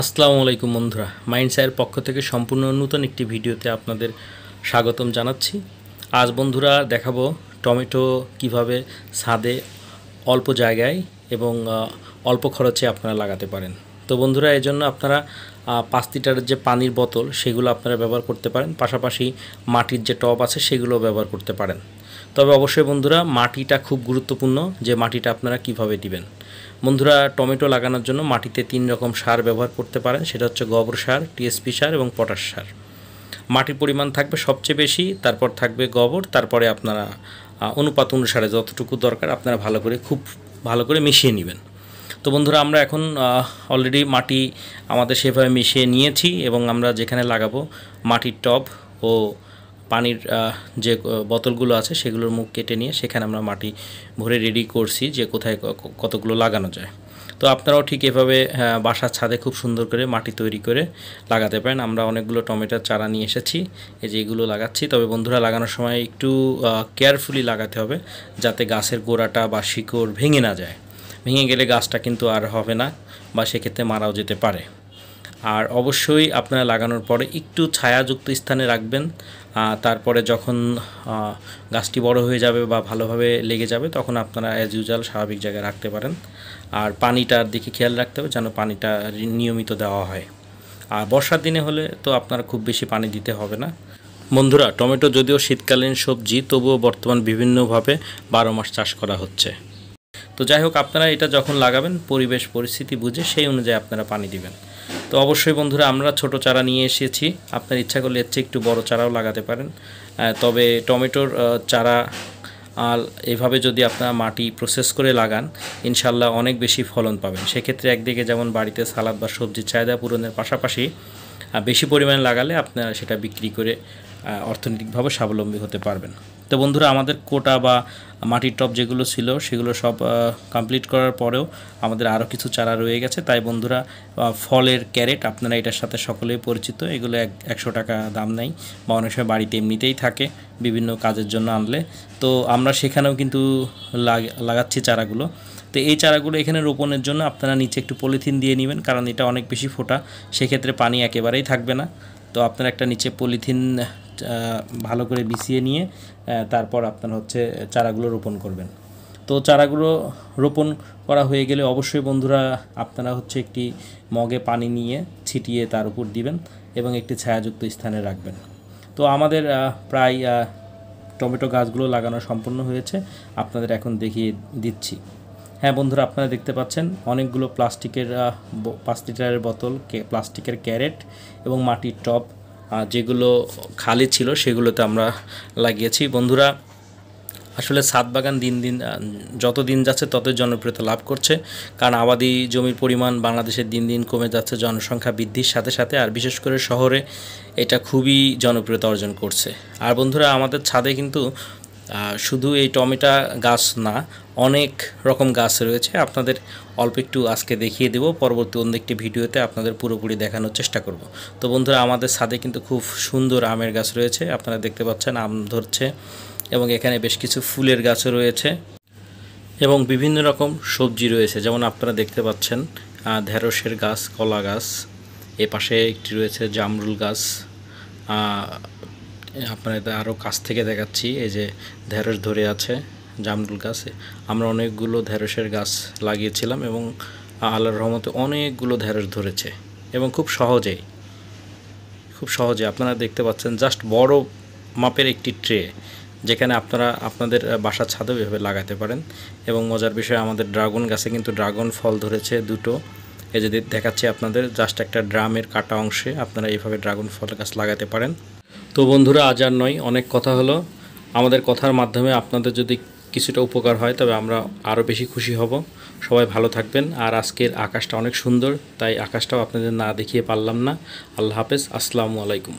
আসসালামু আলাইকুম বন্ধুরা মাইন্ড সায়ের পক্ষ থেকে সম্পূর্ণ নতুন একটি ভিডিওতে আপনাদের স্বাগতম জানাচ্ছি আজ বন্ধুরা দেখাবো টমেটো কিভাবে ছাদে অল্প জায়গায় এবং অল্প খরচে আপনারা লাগাতে পারেন তো বন্ধুরা এজন্য আপনারা পাঁচ লিটারের যে পানির বোতল সেগুলো আপনারা ব্যবহার করতে পারেন পাশাপাশি মাটির যে টব আছে সেগুলো ব্যবহার করতে পারেন তবে অবশ্যই বন্ধুরা মাটিটা খুব গুরুত্বপূর্ণ যে মাটিটা আপনারা কিভাবে দিবেন বন্ধুরা টমেটো লাগানোর জন্য মাটিতে তিন রকম সার ব্যবহার করতে পারেন সেটা হচ্ছে গোবর সার টিএসপি সার এবং পটাশ সার মাটির পরিমাণ থাকবে সবচেয়ে বেশি তারপর থাকবে গোবর তারপরে আপনারা অনুপাত অনুসারে যতটুকু দরকার আপনারা ভালো করে খুব ভালো করে মিশিয়ে নেবেন তো বন্ধুরা আমরা এখন অলরেডি মাটি আমাদের সেভাবে মিশিয়ে নিয়েছি এবং আমরা যেখানে লাগাবো মাটির টব ও পানির যে বোতলগুলো আছে সেগুলোর মুখ কেটে নিয়ে সেখানে আমরা মাটি ভরে রেডি করছি যে কোথায় কতগুলো লাগানো যায় তো আপনারাও ঠিক এভাবে বাসার ছাদে খুব সুন্দর করে মাটি তৈরি করে লাগাতে পারেন আমরা অনেকগুলো টমেটোর চারা নিয়ে এসেছি এই যে এগুলো লাগাচ্ছি তবে বন্ধুরা লাগানোর সময় একটু কেয়ারফুলি লাগাতে হবে যাতে গাছের গোড়াটা বা শিকড় ভেঙে না যায় ভেঙে গেলে গাছটা কিন্তু আর হবে না বা সেক্ষেত্রে মারাও যেতে পারে আর অবশ্যই আপনারা লাগানোর পরে একটু ছায়াযুক্ত স্থানে রাখবেন তারপরে যখন গাছটি বড় হয়ে যাবে বা ভালোভাবে লেগে যাবে তখন আপনারা অ্যাজ ইউজাল স্বাভাবিক জায়গায় রাখতে পারেন আর পানিটার দিকে খেয়াল রাখতে হবে যেন পানিটা নিয়মিত দেওয়া হয় আর বর্ষার দিনে হলে তো আপনারা খুব বেশি পানি দিতে হবে না বন্ধুরা টমেটো যদিও শীতকালীন সবজি তবুও বর্তমান বিভিন্নভাবে বারো মাস চাষ করা হচ্ছে তো যাই হোক আপনারা এটা যখন লাগাবেন পরিবেশ পরিস্থিতি বুঝে সেই অনুযায়ী আপনারা পানি দিবেন তো অবশ্যই বন্ধুরা আমরা ছোট চারা নিয়ে এসেছি আপনার ইচ্ছা করলে এর চেয়ে একটু বড় চারাও লাগাতে পারেন তবে টমেটোর চারা আর এভাবে যদি আপনারা মাটি প্রসেস করে লাগান ইনশাল্লাহ অনেক বেশি ফলন পাবেন সেক্ষেত্রে একদিকে যেমন বাড়িতে সালাদ বা সবজির চাহিদা পূরণের পাশাপাশি বেশি পরিমাণে লাগালে আপনারা সেটা বিক্রি করে অর্থনৈতিকভাবে স্বাবলম্বী হতে পারবেন তো বন্ধুরা আমাদের কোটা বা মাটির টপ যেগুলো ছিল সেগুলো সব কমপ্লিট করার পরেও আমাদের আরও কিছু চারা রয়ে গেছে তাই বন্ধুরা ফলের ক্যারেট আপনারা এটার সাথে সকলেই পরিচিত এগুলো এক একশো টাকা দাম নেই বা অনেক সময় বাড়িতে এমনিতেই থাকে বিভিন্ন কাজের জন্য আনলে তো আমরা সেখানেও কিন্তু লাগাচ্ছি চারাগুলো তো এই চারাগুলো এখানে রোপণের জন্য আপনারা নিচে একটু পলিথিন দিয়ে নেবেন কারণ এটা অনেক বেশি ফোটা সেক্ষেত্রে পানি একেবারেই থাকবে না তো আপনারা একটা নিচে পলিথিন ভালো করে বিছিয়ে নিয়ে তারপর আপনার হচ্ছে চারাগুলো রোপণ করবেন তো চারাগুলো রোপণ করা হয়ে গেলে অবশ্যই বন্ধুরা আপনারা হচ্ছে একটি মগে পানি নিয়ে ছিটিয়ে তার উপর দিবেন এবং একটি ছায়াযুক্ত স্থানে রাখবেন তো আমাদের প্রায় টমেটো গাছগুলো লাগানো সম্পূর্ণ হয়েছে আপনাদের এখন দেখিয়ে দিচ্ছি হ্যাঁ বন্ধুরা আপনারা দেখতে পাচ্ছেন অনেকগুলো প্লাস্টিকের পাঁচ লিটারের বোতল প্লাস্টিকের ক্যারেট এবং মাটির টপ যেগুলো খালি ছিল সেগুলোতে আমরা লাগিয়েছি বন্ধুরা আসলে সাত বাগান দিন দিন যত দিন যাচ্ছে তত জনপ্রিয়তা লাভ করছে কারণ আবাদি জমির পরিমাণ বাংলাদেশে দিন দিন কমে যাচ্ছে জনসংখ্যা বৃদ্ধির সাথে সাথে আর বিশেষ করে শহরে এটা খুবই জনপ্রিয়তা অর্জন করছে আর বন্ধুরা আমাদের ছাদে কিন্তু শুধু এই টমেটো গাছ না অনেক রকম গাছ রয়েছে আপনাদের অল্প একটু আজকে দেখিয়ে দেব পরবর্তী অন্য একটি ভিডিওতে আপনাদের পুরোপুরি দেখানোর চেষ্টা করব তো বন্ধুরা আমাদের ছাদে কিন্তু খুব সুন্দর আমের গাছ রয়েছে আপনারা দেখতে পাচ্ছেন আম ধরছে এবং এখানে বেশ কিছু ফুলের গাছও রয়েছে এবং বিভিন্ন রকম সবজি রয়েছে যেমন আপনারা দেখতে পাচ্ছেন ঢেঁড়সের গাছ কলা গাছ এ পাশে একটি রয়েছে জামরুল গাছ আপনাদের আরও কাছ থেকে দেখাচ্ছি এই যে ঢেঁড়স ধরে আছে জামরুল গাছে আমরা অনেকগুলো ঢেঁড়সের গাছ লাগিয়েছিলাম এবং আল্লাহর রহমতে অনেকগুলো ঢেঁড়স ধরেছে এবং খুব সহজেই খুব সহজে আপনারা দেখতে পাচ্ছেন জাস্ট বড় মাপের একটি ট্রে যেখানে আপনারা আপনাদের বাসার ছাদেও এভাবে লাগাতে পারেন এবং মজার বিষয়ে আমাদের ড্রাগন গাছে কিন্তু ড্রাগন ফল ধরেছে দুটো এই যে দেখাচ্ছে আপনাদের জাস্ট একটা ড্রামের কাটা অংশে আপনারা এইভাবে ড্রাগন ফল গাছ লাগাতে পারেন তো বন্ধুরা আজ আর নয় অনেক কথা হলো আমাদের কথার মাধ্যমে আপনাদের যদি কিছুটা উপকার হয় তবে আমরা আরও বেশি খুশি হব সবাই ভালো থাকবেন আর আজকের আকাশটা অনেক সুন্দর তাই আকাশটাও আপনাদের না দেখিয়ে পারলাম না আল্লাহ হাফেজ আসসালামু আলাইকুম